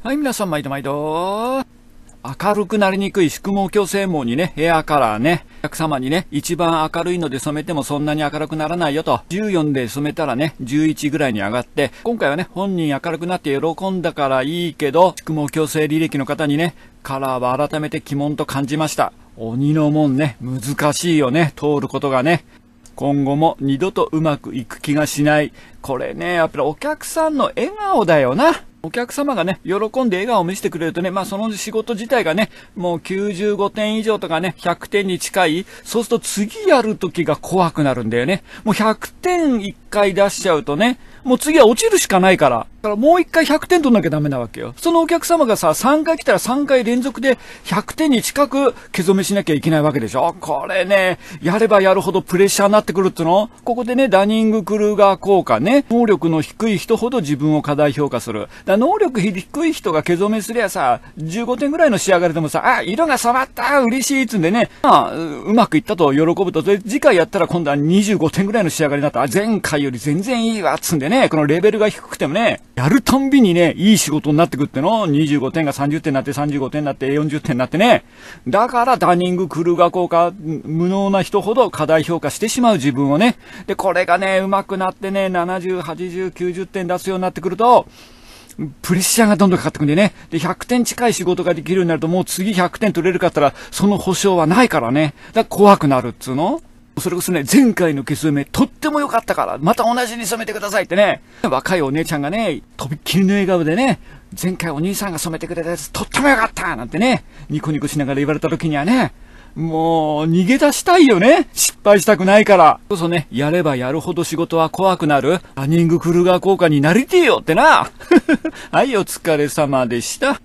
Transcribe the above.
はい、皆さん毎度毎度。明るくなりにくい宿毛矯正毛にね、ヘアカラーね、お客様にね、一番明るいので染めてもそんなに明るくならないよと、14で染めたらね、11ぐらいに上がって、今回はね、本人明るくなって喜んだからいいけど、宿毛矯正履歴の方にね、カラーは改めて鬼門と感じました。鬼の門ね、難しいよね、通ることがね。今後も二度とうまくいく気がしない。これね、やっぱりお客さんの笑顔だよな。お客様がね、喜んで笑顔を見せてくれるとね、まあその仕事自体がね、もう95点以上とかね、100点に近い、そうすると次やる時が怖くなるんだよね。もう100点1回出しちゃうとね、もう次は落ちるしかないから。だからもう一回100点取んなきゃダメなわけよ。そのお客様がさ、3回来たら3回連続で100点に近く毛染めしなきゃいけないわけでしょ。これね、やればやるほどプレッシャーになってくるっての。ここでね、ダニング・クルーガー効果ね。能力の低い人ほど自分を過大評価する。だ能力低い人が毛染めすりゃさ、15点ぐらいの仕上がりでもさ、あ、色が染まった嬉しいっつんでね、まあ、うまくいったと喜ぶと、次回やったら今度は25点ぐらいの仕上がりになった。前回より全然いいわ、つんでね、このレベルが低くてもね、やるたんびにね、いい仕事になってくっての。25点が30点になって、35点になって、40点になってね。だからダニング・クルーガー効果、無能な人ほど過大評価してしまう自分をね。で、これがね、上手くなってね、70、80、90点出すようになってくると、プレッシャーがどんどんかかってくんでね。で、100点近い仕事ができるようになると、もう次100点取れるかったら、その保証はないからね。だから怖くなるっつうのそれこそね、前回の消す目、とっても良かったから、また同じに染めてくださいってね、若いお姉ちゃんがね、とびっきりの笑顔でね、前回お兄さんが染めてくれたやつ、とっても良かったなんてね、ニコニコしながら言われた時にはね、もう、逃げ出したいよね。失敗したくないから。こそね、やればやるほど仕事は怖くなる、ランニングクルーガー効果になりてえよってな。はい、お疲れ様でした。